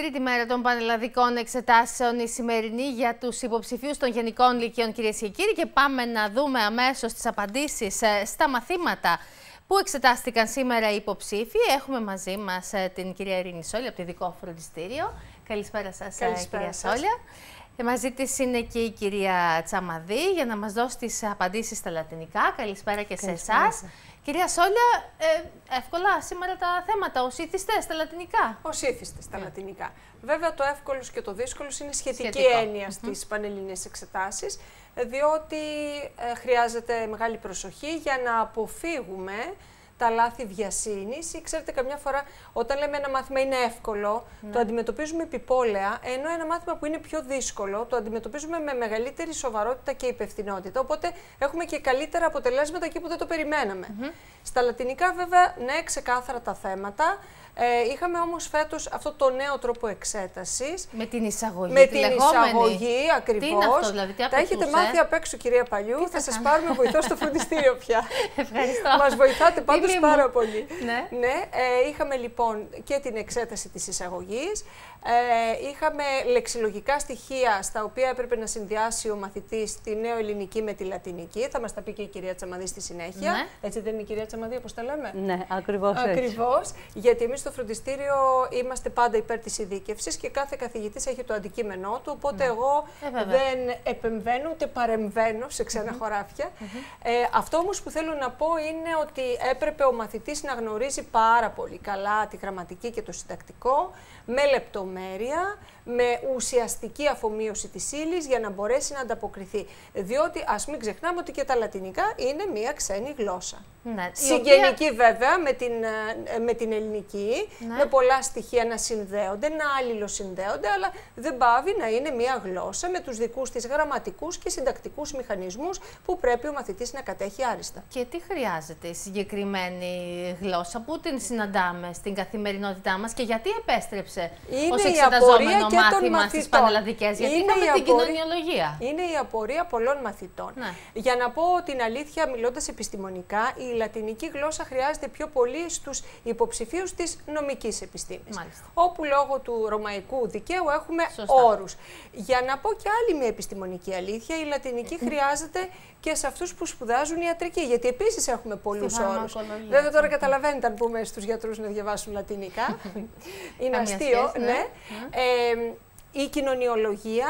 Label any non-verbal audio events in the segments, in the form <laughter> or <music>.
Τρίτη μέρα των πανελλαδικών εξετάσεων η σημερινή για τους υποψηφίους των Γενικών Λυκείων, κυρίες και κύριοι. Και πάμε να δούμε αμέσως τις απαντήσεις ε, στα μαθήματα που εξετάστηκαν σήμερα οι υποψήφοι. Έχουμε μαζί μας ε, την κυρία Ειρήνη Σόλια από το Ειδικό Φροντιστήριο. Καλησπέρα σας, ε, κυρία σας. Σόλια. Μαζί της είναι και η κυρία Τσαμαδή για να μας δώσει τις απαντήσεις στα λατινικά. Καλησπέρα και σε εσά. Κυρία Σόλια, ε, εύκολα σήμερα τα θέματα, Οσύθιστε στα λατινικά. Οσύθιστε στα ε. λατινικά. Βέβαια το εύκολος και το δύσκολος είναι σχετική Σχετικό. έννοια στις mm -hmm. εξετάσεις, διότι ε, χρειάζεται μεγάλη προσοχή για να αποφύγουμε τα λάθη βιασύνης ή ξέρετε, καμιά φορά όταν λέμε ένα μάθημα είναι εύκολο, ναι. το αντιμετωπίζουμε επιπόλαια, ενώ ένα μάθημα που είναι πιο δύσκολο το αντιμετωπίζουμε με μεγαλύτερη σοβαρότητα και υπευθυνότητα. Οπότε έχουμε και καλύτερα αποτελέσματα εκεί που δεν το περιμέναμε. Στα λατινικά, βέβαια, ναι, ξεκάθαρα τα θέματα. Ε, είχαμε όμως φέτος αυτό το νέο τρόπο εξέτασης. Με την εισαγωγή, Με την εισαγωγή ακριβώ. Τι είναι αυτό, δηλαδή, Τα έχετε μάθει απ' έξω κυρία Παλιού, θα, θα σας πάρουμε βοηθό στο φροντιστήριο πια. <laughs> Ευχαριστώ. Μας βοηθάτε πάντω πάρα πολύ. Ναι, ναι ε, είχαμε λοιπόν και την εξέταση της εισαγωγής. ε, είχαμε λεξιλογικά στοιχεία στα οποία έπρεπε να συνδυάσει ο μαθητής τη νέο ελληνική με τη λατινική. Θα μας τα πει και η κυρία Τσαμαδή στη συνέχεια. Ναι. Έτσι δεν είναι η κυρία Τσαμαδή, όπως τα λέμε. Ναι, ακριβώς. γιατί στο φροντιστήριο είμαστε πάντα υπέρ της ειδίκευσης και κάθε καθηγητής έχει το αντικείμενό του. Οπότε ναι. εγώ ε, δεν επεμβαίνω ούτε παρεμβαίνω σε ξένα χωράφια. ε, αυτό όμως που θέλω να πω είναι ότι έπρεπε ο μαθητής να γνωρίζει πάρα πολύ καλά τη γραμματική και το συντακτικό με λεπτομέρεια με ουσιαστική αφομοίωση της ύλης για να μπορέσει να ανταποκριθεί. Διότι ας μην ξεχνάμε ότι και τα λατινικά είναι μία ξένη γλώσσα. Ναι, Συγγενική βέβαια με την, ε, με την ελληνική, ναι. με πολλά στοιχεία να συνδέονται, να αλληλοσυνδέονται, αλλά δεν πάβει να είναι μία γλώσσα με τους δικούς της γραμματικούς και συντακτικούς μηχανισμούς που πρέπει ο μαθητής να κατέχει άριστα. Και τι χρειάζεται η συγκεκριμένη γλώσσα, πού την συναντάμε στην καθημερινότητά μας και γιατί επέστρεψε είναι ως η απορία μάθημα στι πανελλαδικές, γιατί είναι είχαμε την απορία, κοινωνιολογία. Είναι η απορία πολλών μαθητών. Ναι. Για να πω την αλήθεια, μιλώντας επιστημονικά, η λατινική γλώσσα χρειάζεται πιο πολύ στους υποψηφίους της νομικής επιστήμης. Όπου λόγω του ρωμαϊκού δικαίου έχουμε όρους. Για να πω και άλλη μια επιστημονική αλήθεια, η λατινική ε. χρειάζεται και σε αυτούς που σπουδάζουν ιατρική. Γιατί επίσης έχουμε πολλούς όρους. Δεν τώρα καταλαβαίνετε αν πούμε στους γιατρούς να διαβάσουν λατινικά. <laughs> Είναι αστείο, ναι. ναι. Ε. Ε, η κοινωνιολογία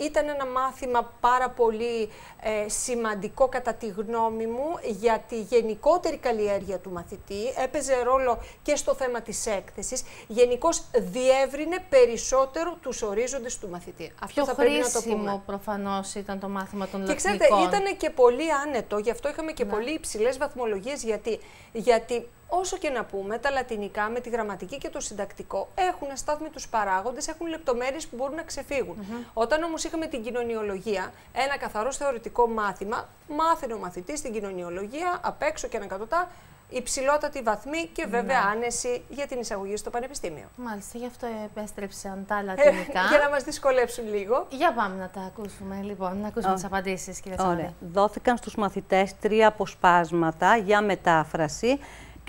ε, ήταν ένα μάθημα πάρα πολύ ε, σημαντικό κατά τη γνώμη μου για τη γενικότερη καλλιέργεια του μαθητή. Έπαιζε ρόλο και στο θέμα της έκθεσης. Γενικώς διεύρυνε περισσότερο τους ορίζοντες του μαθητή. Αυτό θα πρέπει να το πούμε. προφανώς ήταν το μάθημα των λατινικών. Και ξέρετε, ήταν και πολύ άνετο, γι' αυτό είχαμε και ναι. πολύ υψηλές βαθμολογίες. Γιατί, γιατί όσο και να πούμε, τα λατινικά με τη γραμματική και το συντακτικό έχουν αστάθμητου τους παράγοντες, έχουν λεπτομέρειες που μπορούν να ξεφύγουν. Όταν όμως είχαμε την κοινωνιολογία, ένα καθαρός θεωρητικό μάθημα, μάθαινε ο μαθητής στην κοινωνιολογία απ' έξω και ανακατοτά υψηλότατη βαθμή και βέβαια ναι. άνεση για την εισαγωγή στο πανεπιστήμιο. Μάλιστα, γι' αυτό επέστρεψαν τα ε, λατινικά. για να μας δυσκολέψουν λίγο. Για πάμε να τα ακούσουμε λοιπόν, να ακούσουμε oh. τις απαντήσεις κύριε Δόθηκαν στους μαθητές τρία αποσπάσματα για μετάφραση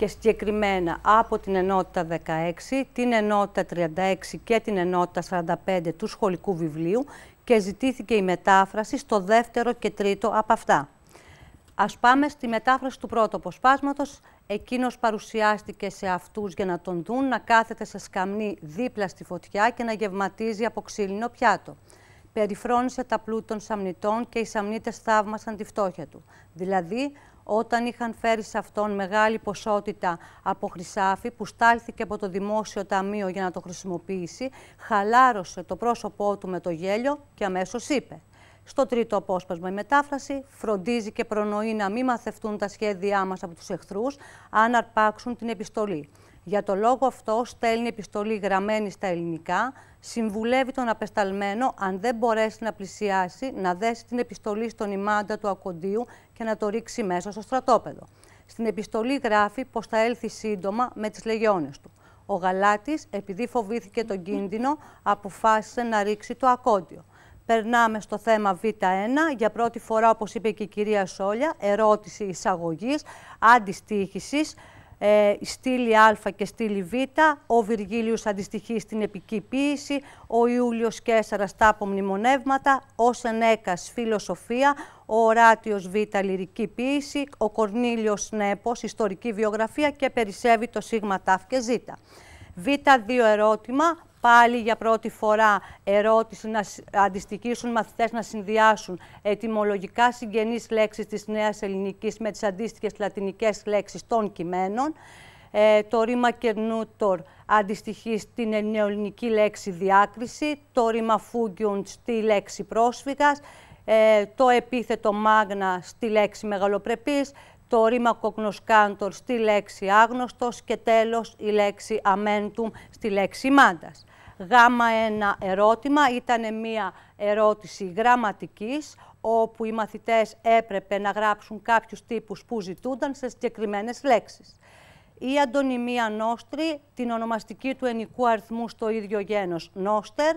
και συγκεκριμένα από την ενότητα 16, την ενότητα 36 και την ενότητα 45 του σχολικού βιβλίου και ζητήθηκε η μετάφραση στο δεύτερο και τρίτο από αυτά. Ας πάμε στη μετάφραση του πρώτου αποσπάσματος. Εκείνος παρουσιάστηκε σε αυτούς για να τον δουν, να κάθεται σε σκαμνή δίπλα στη φωτιά και να γευματίζει από ξύλινο πιάτο. Περιφρόνησε τα πλούτων σαμνητών και οι σαμνίτες θαύμασαν τη φτώχεια του. Δηλαδή, όταν είχαν φέρει σε αυτόν μεγάλη ποσότητα από χρυσάφι που στάλθηκε από το Δημόσιο Ταμείο για να το χρησιμοποιήσει, χαλάρωσε το πρόσωπό του με το γέλιο και αμέσως είπε στο τρίτο απόσπασμα, η μετάφραση φροντίζει και προνοεί να μην μαθευτούν τα σχέδιά μας από τους εχθρούς, αν αρπάξουν την επιστολή. Για το λόγο αυτό στέλνει επιστολή γραμμένη στα ελληνικά, συμβουλεύει τον απεσταλμένο, αν δεν μπορέσει να πλησιάσει, να δέσει την επιστολή στον ημάντα του Ακοντίου και να το ρίξει μέσα στο στρατόπεδο. Στην επιστολή γράφει πως θα έλθει σύντομα με τις λεγιώνες του. Ο Γαλάτης, επειδή φοβήθηκε τον κίνδυνο, αποφάσισε να ρίξει το Ακόντιο. Περνάμε στο θέμα Β1. Για πρώτη φορά, όπως είπε και η κυρία Σόλια, ερώτηση εισαγωγής, αντιστοίχησης. Ε, στήλη Α και στήλη Β, ο Βυργίλιος αντιστοιχεί στην επική ποίηση, ο Ιούλιος Κέσσαρα στα απομνημονεύματα, ο Σενέκας φιλοσοφία, ο Οράτιος Β λυρική ποίηση, ο Κορνίλιος Νέπος ιστορική βιογραφία και περισσεύει το σίγμα Τ και Ζ. β δύο ερώτημα, πάλι για πρώτη φορά ερώτηση να αντιστοιχίσουν μαθητές να συνδυάσουν ετοιμολογικά συγγενείς λέξεις της νέας ελληνικής με τις αντίστοιχες λατινικές λέξεις των κειμένων. Ε, το ρήμα κερνούτορ αντιστοιχεί στην ελληνική λέξη διάκριση, το ρήμα φούγγιον στη λέξη πρόσφυγας, ε, το επίθετο μάγνα στη λέξη μεγαλοπρεπής, το ρήμα κοκνοσκάντορ στη λέξη άγνωστος και τέλος η λέξη αμέντουμ στη λέξη μάντας. Γάμα ένα ερώτημα ήταν μία ερώτηση γραμματικής, όπου οι μαθητές έπρεπε να γράψουν κάποιους τύπους που ζητούνταν σε συγκεκριμένες λέξεις. Η αντωνυμία νόστρι, την ονομαστική του ενικού αριθμού στο ίδιο γένος νόστερ,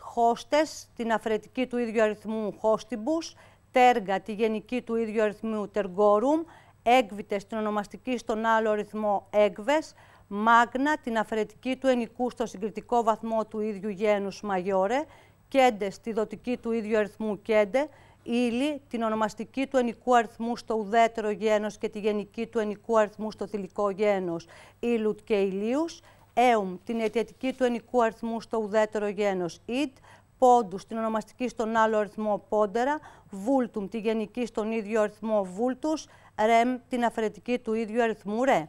χώστες, την αφαιρετική του ίδιου αριθμού χώστιμπους, τέργα, τη γενική του ίδιου αριθμού τεργόρουμ, έγκβητες, την ονομαστική στον άλλο αριθμό έγκβες, Μάγνα, την αφαιρετική του ενικού στο συγκριτικό βαθμό του ίδιου γένους Μαγιόρε, Κέντε, στη δοτική του ίδιου αριθμού Κέντε, Ήλι, την ονομαστική του ενικού αριθμού στο ουδέτερο γένος και τη γενική του ενικού αριθμού στο θηλυκό γένος Ήλουτ και Ηλίους, Έουμ, την αιτιατική του ενικού αριθμού στο ουδέτερο γένος Ιντ, πόντου την ονομαστική στον άλλο αριθμό πόντερα, βούλτουμ τη γενική στον ίδιο αριθμό βούλτους, ρεμ την αφαιρετική του ίδιου αριθμού ρε.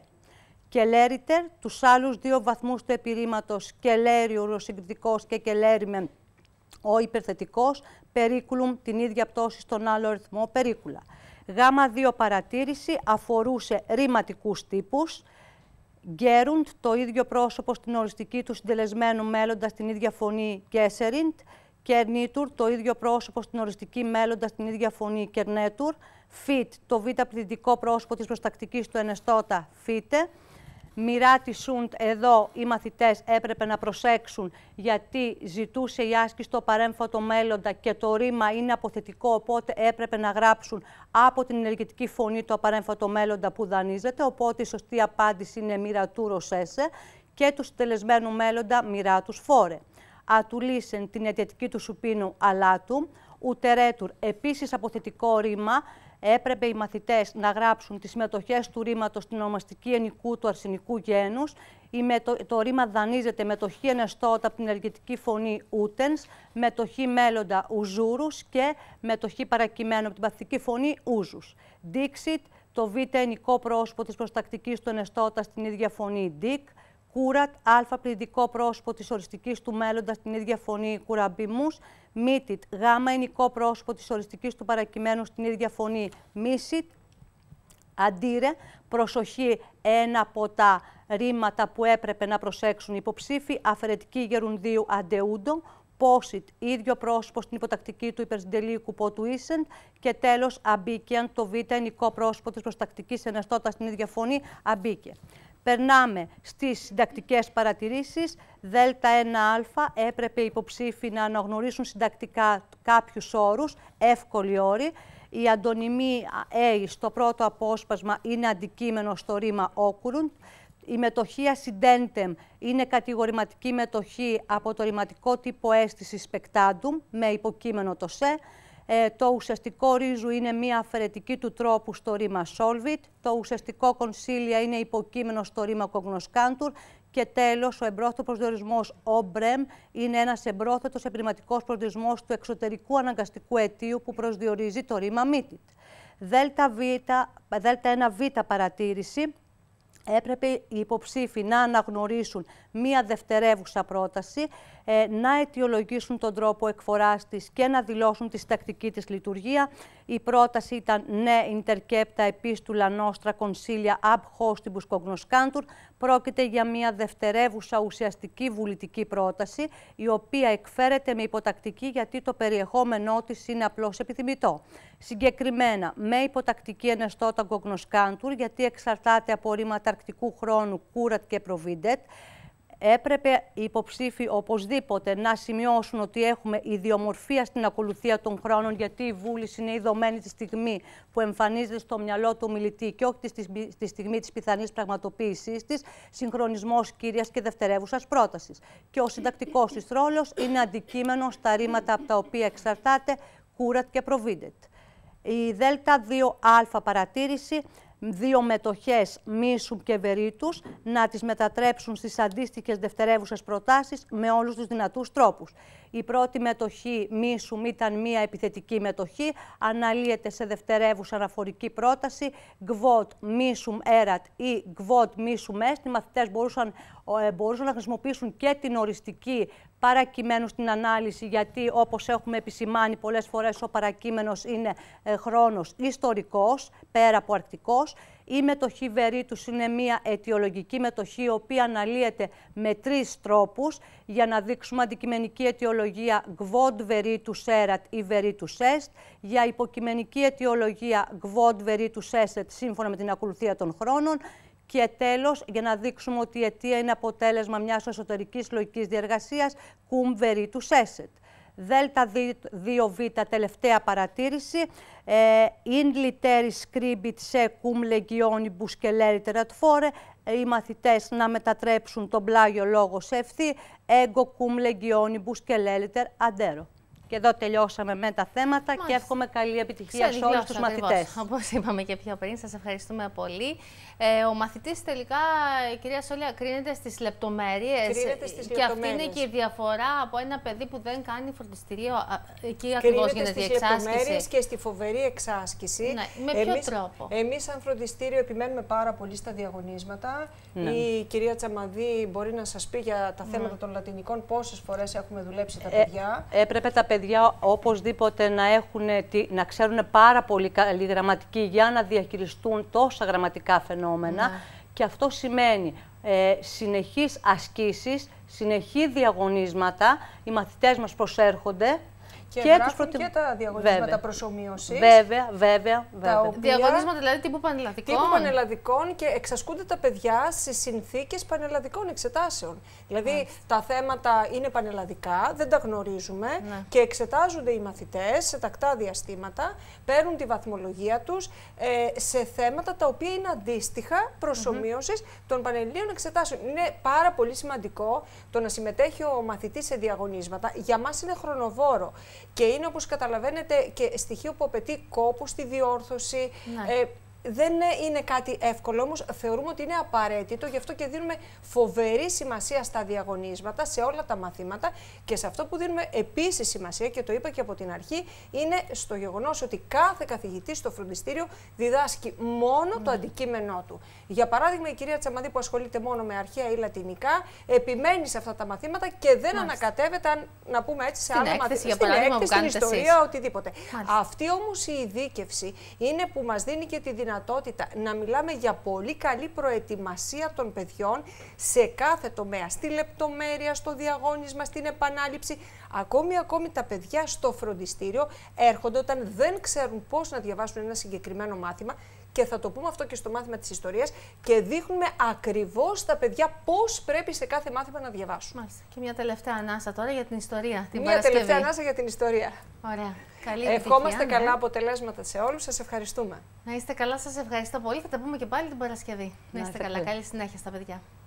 Κελέριτερ, τους άλλους δύο βαθμούς του επιρρήματος, Κελέριου συγκριτικός και Κελέριμεν ο υπερθετικός, περίκουλουμ την ίδια πτώση στον άλλο ρυθμό περίκουλα. Γάμα 2 παρατήρηση αφορούσε ρηματικούς τύπους, Γκέρουντ, το ίδιο πρόσωπο στην οριστική του συντελεσμένου μέλλοντας την ίδια φωνή γκέσεριντ, κερνίτουρ το ίδιο πρόσωπο στην οριστική μέλλοντας την ίδια φωνή κερνέτουρ, φιτ το β πληθυντικό πρόσωπο της προστακτικής του ενεστώτα φίτε, μοιρά Σούντ εδώ οι μαθητές έπρεπε να προσέξουν γιατί ζητούσε η άσκηση το παρέμφατο μέλλοντα και το ρήμα είναι αποθετικό οπότε έπρεπε να γράψουν από την ενεργητική φωνή το απαρέμφατο μέλλοντα που δανείζεται οπότε η σωστή απάντηση είναι μοιρατούρο ροσέσε και τους συντελεσμένου μέλλοντα μοιρά φόρε. Ατουλίσεν την αιτιατική του σουπίνου αλάτου, ουτερέτουρ επίσης αποθετικό ρήμα έπρεπε οι μαθητές να γράψουν τις μετοχέ του ρήματος στην ονομαστική ενικού του αρσενικού γένους. Το, το ρήμα δανείζεται μετοχή ενεστώτα από την ενεργητική φωνή το χ μέλλοντα ουζούρους και με χ παρακειμένου από την παθητική φωνή ούζου. Dixit, το β' ενικό πρόσωπο της προστακτικής του ενεστώτα στην ίδια φωνή Dick Κούρατ, Α πληθυντικό πρόσωπο της οριστικής του μέλλοντας, την ίδια φωνή κουραμπιμού. Μίτιτ, γάμα, ενικό πρόσωπο της οριστικής του παρακειμένου, στην ίδια φωνή μίσιτ. Αντίρε, προσοχή ένα από τα ρήματα που έπρεπε να προσέξουν οι υποψήφοι, αφαιρετική γερουνδίου αντεούντο, πόσιτ, ίδιο πρόσωπο στην υποτακτική του υπερσυντελείου κουπό του Ίσεντ και τέλος αμπίκιαν, το β ενικό πρόσωπο της προστακτικής εναστότητας, στην ίδια φωνή, Αμπίκιαν. Περνάμε στις συντακτικές παρατηρήσεις. Δέλτα 1α έπρεπε οι υποψήφοι να αναγνωρίσουν συντακτικά κάποιους όρους, εύκολοι όροι. Η αντωνυμή A στο πρώτο απόσπασμα είναι αντικείμενο στο ρήμα όκουρουν. Η μετοχή ασυντέντεμ είναι κατηγορηματική μετοχή από το ρηματικό τύπο αίσθησης σπεκτάντουμ με υποκείμενο το σε. Ε, το ουσιαστικό ρίζου είναι μία αφαιρετική του τρόπου στο ρήμα Solvit. Το ουσιαστικό κονσίλια είναι υποκείμενο στο ρήμα Κογνοσκάντουρ. Και τέλος, ο εμπρόθετος προσδιορισμός OBREM είναι ένας εμπρόθετος επιρρηματικό προσδιορισμός του εξωτερικού αναγκαστικού αιτίου που προσδιορίζει το ρήμα MITIT. Δέλτα, δέλτα 1β παρατήρηση έπρεπε οι υποψήφοι να αναγνωρίσουν μία δευτερεύουσα πρόταση ε, να αιτιολογήσουν τον τρόπο εκφοράς της και να δηλώσουν τη συντακτική της λειτουργία. Η πρόταση ήταν «Ναι, Ιντερκέπτα, επίστουλα Νόστρα, Κονσίλια, Απ, hostibus cognoscantur». Πρόκειται για μια δευτερεύουσα ουσιαστική βουλητική πρόταση, η οποία εκφέρεται με υποτακτική γιατί το περιεχόμενό της είναι απλώς επιθυμητό. Συγκεκριμένα, με υποτακτική εναιστώτα κογνοσκάντουρ, γιατί εξαρτάται από ρήματα αρκτικού χρόνου κούρατ και προβίντετ, έπρεπε οι υποψήφοι οπωσδήποτε να σημειώσουν ότι έχουμε ιδιομορφία στην ακολουθία των χρόνων, γιατί η βούληση είναι η δομένη τη στιγμή που εμφανίζεται στο μυαλό του μιλητή και όχι στη στιγμή της πιθανής πραγματοποίησής της, συγχρονισμός κύριας και δευτερεύουσας πρότασης. Και ο συντακτικός της ρόλος είναι αντικείμενο στα ρήματα από τα οποία εξαρτάται κούρατ και προβίντετ. Η ΔΕΛΤΑ 2α παρατήρηση δύο μετοχές Μίσουμ και Βερίτους να τις μετατρέψουν στις αντίστοιχες δευτερεύουσες προτάσεις με όλους τους δυνατούς τρόπους. Η πρώτη μετοχή Μίσουμ ήταν μία επιθετική μετοχή, αναλύεται σε δευτερεύουσα αναφορική πρόταση Γκβότ Μίσουμ Έρατ ή Γκβότ Μίσουμ Εστ. Οι μαθητές μπορούσαν, ε, μπορούσαν να χρησιμοποιήσουν και την οριστική παρακειμένους στην ανάλυση, γιατί όπως έχουμε επισημάνει πολλές φορές ο παρακείμενος είναι ε, χρόνος ιστορικός, πέρα από αρκτικός. Η μετοχή Βερίτους είναι μια αιτιολογική μετοχή, η οποία αναλύεται με τρεις τρόπους, για να δείξουμε αντικειμενική αιτιολογία «Γβόντ Βερίτου Σέρατ» ή «Βερίτου Σέστ», για υποκειμενική αιτιολογία «Γβόντ του σύμφωνα με την ακολουθία των χρόνων και τέλος, για να δείξουμε ότι η αιτία είναι αποτέλεσμα μιας εσωτερικής λογικής διεργασίας, κούμβερη του ΣΕΣΕΤ. δελτα δύο 2β, τελευταία παρατήρηση. Ε, in λιτέρι scribit se cum legioni μπουσκελέρι τερατφόρε» Οι μαθητές να μετατρέψουν τον πλάγιο λόγο σε ευθύ. Ego cum legioni μπουσκελέρι αντέρο. Και εδώ τελειώσαμε με τα θέματα και εύχομαι καλή επιτυχία σε όλους τους μαθητές. Όπως είπαμε και πιο πριν, σας ευχαριστούμε πολύ. Ε, ο μαθητής τελικά, η κυρία Σόλια, κρίνεται στις λεπτομέρειες. Και αυτή είναι και η διαφορά από ένα παιδί που δεν κάνει φροντιστήριο. Εκεί ακριβώς γίνεται η εξάσκηση. και στη φοβερή εξάσκηση. Ναι, με ποιο εμείς, τρόπο. Εμείς, σαν φροντιστήριο, επιμένουμε πάρα πολύ στα διαγωνίσματα. Ναι. Η κυρία Τσαμαδή μπορεί να σας πει για τα θέματα ναι. των λατινικών πόσες φορές έχουμε δουλέψει τα ε, παιδιά. Ε, έπρεπε τα παιδιά παιδιά οπωσδήποτε να, έχουν, να ξέρουν πάρα πολύ καλή γραμματική για να διαχειριστούν τόσα γραμματικά φαινόμενα. Ναι. Και αυτό σημαίνει ε, συνεχείς ασκήσεις, συνεχή διαγωνίσματα. Οι μαθητές μας προσέρχονται και, και και τα διαγωνίσματα προσωμείωσης. Βέβαια, βέβαια. βέβαια. οποία... Διαγωνίσματα δηλαδή τύπου πανελλαδικών. Τύπου πανελλαδικών και εξασκούνται τα παιδιά σε συνθήκες πανελλαδικών εξετάσεων. Δηλαδή τα θέματα είναι πανελλαδικά, δεν τα γνωρίζουμε ναι. και εξετάζονται οι μαθητές σε τακτά διαστήματα, παίρνουν τη βαθμολογία τους ε, σε θέματα τα οποία είναι αντίστοιχα προσωμείωσης mm -hmm. των πανελληνίων εξετάσεων. Είναι πάρα πολύ σημαντικό το να συμμετέχει ο μαθητής σε διαγωνίσματα. Για μας είναι χρονοβόρο και είναι όπως καταλαβαίνετε και στοιχείο που απαιτεί κόπο στη διόρθωση, ναι. ε, δεν είναι κάτι εύκολο, όμως θεωρούμε ότι είναι απαραίτητο, γι' αυτό και δίνουμε φοβερή σημασία στα διαγωνίσματα, σε όλα τα μαθήματα και σε αυτό που δίνουμε επίσης σημασία και το είπα και από την αρχή, είναι στο γεγονός ότι κάθε καθηγητή στο φροντιστήριο διδάσκει μόνο το ναι. αντικείμενό του. Για παράδειγμα, η κυρία Τσαμαδί που ασχολείται μόνο με αρχαία ή λατινικά, επιμένει σε αυτά τα μαθήματα και δεν Μάλιστα. ανακατεύεται, να πούμε έτσι, σε άλλα μαθήματα. Στην έκθεση, στην ιστορία, οτιδήποτε. Αυτή όμως η ειδίκευση είναι που μας δίνει και τη δυνατότητα δυνατότητα να μιλάμε για πολύ καλή προετοιμασία των παιδιών σε κάθε τομέα, στη λεπτομέρεια, στο διαγώνισμα, στην επανάληψη. Ακόμη, ακόμη τα παιδιά στο φροντιστήριο έρχονται όταν δεν ξέρουν πώς να διαβάσουν ένα συγκεκριμένο μάθημα και θα το πούμε αυτό και στο μάθημα της ιστορίας και δείχνουμε ακριβώς τα παιδιά πώς πρέπει σε κάθε μάθημα να διαβάσουν. Μάλιστα. Και μια τελευταία ανάσα τώρα για την ιστορία. Την μια τελευταία ανάσα για την ιστορία. Ωραία. Καλή Ευχόμαστε καλά αποτελέσματα σε όλους. Σας ευχαριστούμε. Να είστε καλά, σας ευχαριστώ πολύ. Θα τα πούμε και πάλι την Παρασκευή. να είστε καλά. Καλή συνέχεια στα παιδιά.